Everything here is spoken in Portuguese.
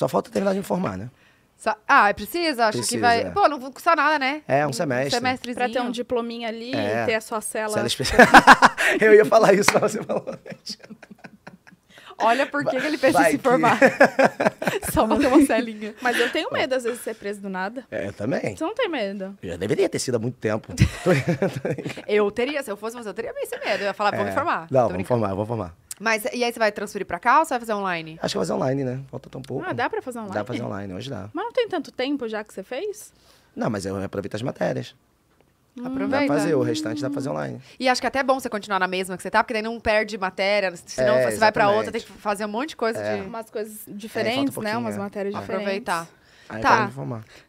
Só falta terminar de me formar, né? Só... Ah, é preciso? Acho Precisa, que vai. Pô, não custa nada, né? É, um semestre. Um semestre pra ter um diplominha ali é. e ter a sua cela. cela especial. eu ia falar isso, mas você falou. Olha por que ele pensa em se formar. Só bater uma celinha. Mas eu tenho medo, às vezes, de ser preso do nada. É, eu também. Você não tem medo? Eu já deveria ter sido há muito tempo. eu teria, se eu fosse você, eu teria esse medo. Eu ia falar, é, me formar. Não, vou me formar, vou formar. Mas e aí você vai transferir pra cá ou você vai fazer online? Acho que vai fazer online, né? Falta tão pouco. Ah, dá pra fazer online? Dá pra fazer online, hoje dá. Mas não tem tanto tempo já que você fez? Não, mas eu aproveito as matérias. Aproveita. Hum, dá pra fazer, o restante dá pra fazer online. E acho que é até bom você continuar na mesma que você tá, porque daí não perde matéria, né? senão é, você vai pra outra, tem que fazer um monte de coisa. É. De... Umas coisas é, diferentes, um né? Umas é. matérias diferentes. Aproveitar. Aí tá.